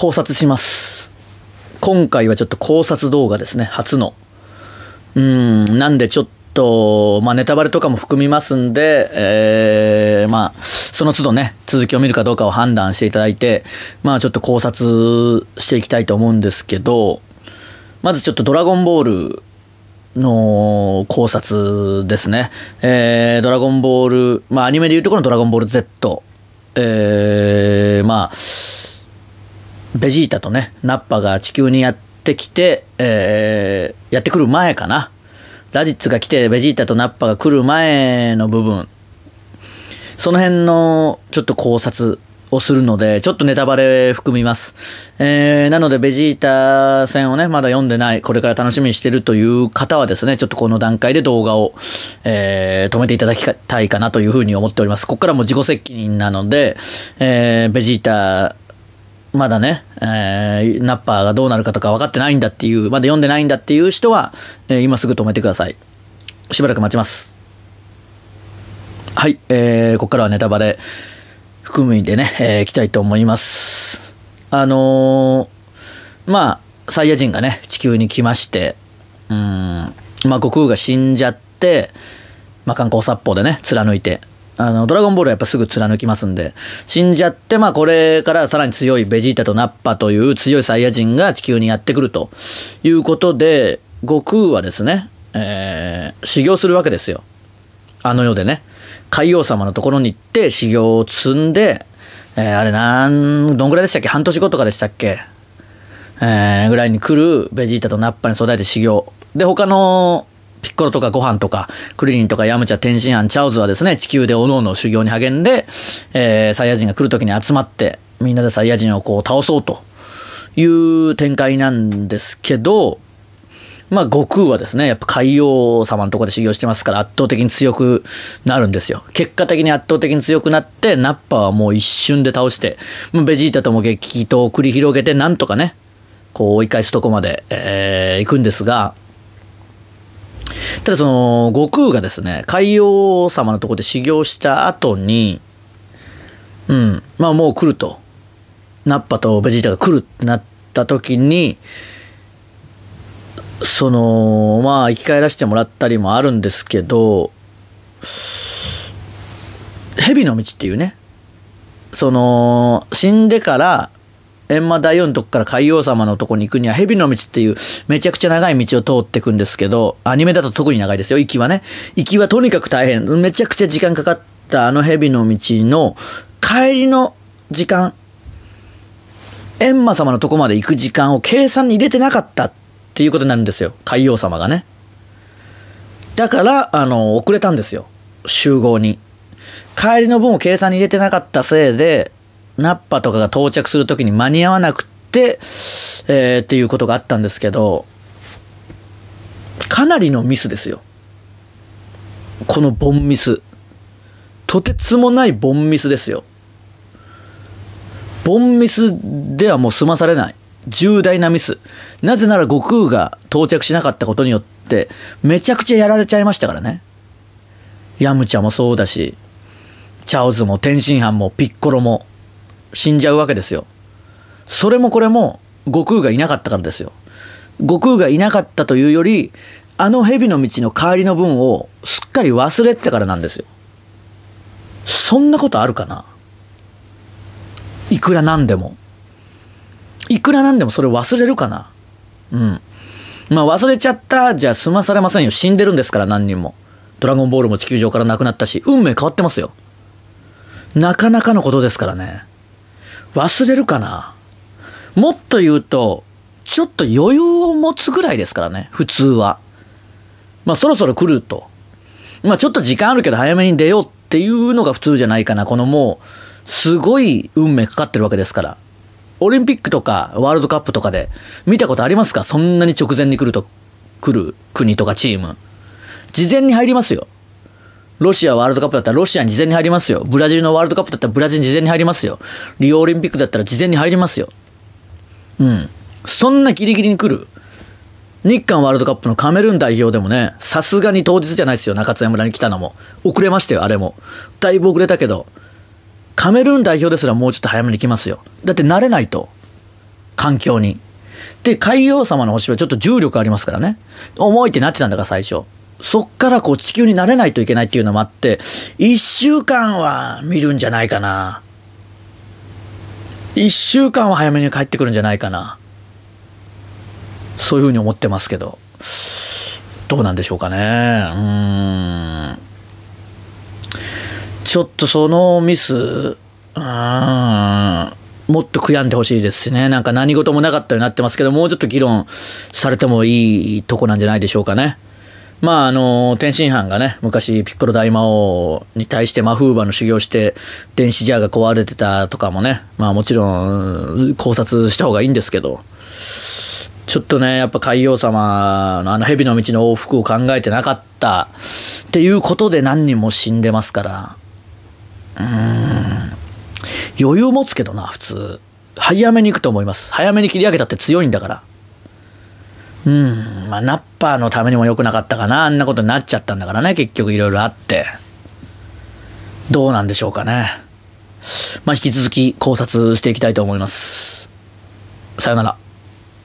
考察します今回はちょっと考察動画ですね初のうんなんでちょっとまあネタバレとかも含みますんで、えー、まあその都度ね続きを見るかどうかを判断していただいてまあちょっと考察していきたいと思うんですけどまずちょっと「ドラゴンボール」の考察ですね。えー、ドラゴンボール、まあアニメでいうところのドラゴンボール Z。えー、まあ、ベジータとね、ナッパが地球にやってきて、えー、やってくる前かな。ラディッツが来て、ベジータとナッパが来る前の部分。その辺のちょっと考察をするので、ちょっとネタバレ含みます。えー、なので、ベジータ戦をね、まだ読んでない、これから楽しみにしてるという方はですね、ちょっとこの段階で動画を、えー、止めていただきたいかなというふうに思っております。ここからも自己責任なので、えー、ベジータまだね、えー、ナッパーがどうなるかとか分かってないんだっていう、まだ読んでないんだっていう人は、えー、今すぐ止めてください。しばらく待ちます。はい、えー、ここからはネタバレ含みでね、えー、きたいと思います。あのー、まあ、サイヤ人がね、地球に来まして、うん、まあ、悟空が死んじゃって、まあ、観光殺法でね、貫いて、あの、ドラゴンボールはやっぱすぐ貫きますんで、死んじゃって、まあこれからさらに強いベジータとナッパという強いサイヤ人が地球にやってくるということで、悟空はですね、えー、修行するわけですよ。あの世でね。海王様のところに行って修行を積んで、えー、あれなん、どんぐらいでしたっけ半年後とかでしたっけえー、ぐらいに来るベジータとナッパに育えて修行。で、他のピッコロとかご飯とか、クリリンとかヤムチャ、天津飯、チャオズはですね、地球で各々修行に励んで、えー、サイヤ人が来る時に集まって、みんなでサイヤ人をこう倒そうという展開なんですけど、まあ、悟空はですね、やっぱ海王様のとこで修行してますから圧倒的に強くなるんですよ。結果的に圧倒的に強くなって、ナッパはもう一瞬で倒して、ベジータとも激闘を繰り広げて、なんとかね、こう追い返すとこまで、えー、行くんですが、ただその悟空がですね海王様のとこで修行した後にうんまあもう来るとナッパとベジータが来るってなった時にそのまあ生き返らせてもらったりもあるんですけど蛇の道っていうねその死んでから閻魔大王のとこから海王様のとこに行くには蛇の道っていうめちゃくちゃ長い道を通ってくんですけど、アニメだと特に長いですよ、行きはね。行きはとにかく大変。めちゃくちゃ時間かかったあの蛇の道の帰りの時間、閻魔様のとこまで行く時間を計算に入れてなかったっていうことになるんですよ、海王様がね。だから、あの、遅れたんですよ、集合に。帰りの分を計算に入れてなかったせいで、ナッパとかが到着する時に間に合わなくて、えー、っていうことがあったんですけど、かなりのミスですよ。このボンミス。とてつもないボンミスですよ。ボンミスではもう済まされない。重大なミス。なぜなら悟空が到着しなかったことによって、めちゃくちゃやられちゃいましたからね。ヤムチャもそうだし、チャオズも天津飯もピッコロも、死んじゃうわけですよ。それもこれも悟空がいなかったからですよ。悟空がいなかったというより、あの蛇の道の帰りの分をすっかり忘れてからなんですよ。そんなことあるかないくらなんでも。いくらなんでもそれ忘れるかなうん。まあ忘れちゃったじゃ済まされませんよ。死んでるんですから何人も。ドラゴンボールも地球上からなくなったし、運命変わってますよ。なかなかのことですからね。忘れるかな。もっと言うと、ちょっと余裕を持つぐらいですからね、普通は。まあそろそろ来ると。まあちょっと時間あるけど早めに出ようっていうのが普通じゃないかな。このもう、すごい運命かかってるわけですから。オリンピックとかワールドカップとかで見たことありますかそんなに直前に来ると、来る国とかチーム。事前に入りますよ。ロシアワールドカップだったらロシアに事前に入りますよ。ブラジルのワールドカップだったらブラジルに事前に入りますよ。リオオリンピックだったら事前に入りますよ。うん。そんなギリギリに来る。日韓ワールドカップのカメルーン代表でもね、さすがに当日じゃないですよ、中津山村に来たのも。遅れましたよ、あれも。だいぶ遅れたけど、カメルーン代表ですらもうちょっと早めに来ますよ。だって慣れないと。環境に。で、海王様の星はちょっと重力ありますからね。重いってなってたんだから、最初。そっからこう地球に慣れないといけないっていうのもあって、1週間は見るんじゃないかな。1週間は早めに帰ってくるんじゃないかな。そういうふうに思ってますけど。どうなんでしょうかね。うん。ちょっとそのミス、うん。もっと悔やんでほしいですしね。なんか何事もなかったようになってますけど、もうちょっと議論されてもいいとこなんじゃないでしょうかね。まああの天津飯がね昔ピッコロ大魔王に対してマフーバの修行して電子ジャーが壊れてたとかもねまあもちろん考察した方がいいんですけどちょっとねやっぱ海王様のあの蛇の道の往復を考えてなかったっていうことで何人も死んでますからうーん余裕持つけどな普通早めに行くと思います早めに切り上げたって強いんだからうん、まあ、ナッパーのためにも良くなかったかな。あんなことになっちゃったんだからね、結局いろいろあって。どうなんでしょうかね。まあ、引き続き考察していきたいと思います。さよなら。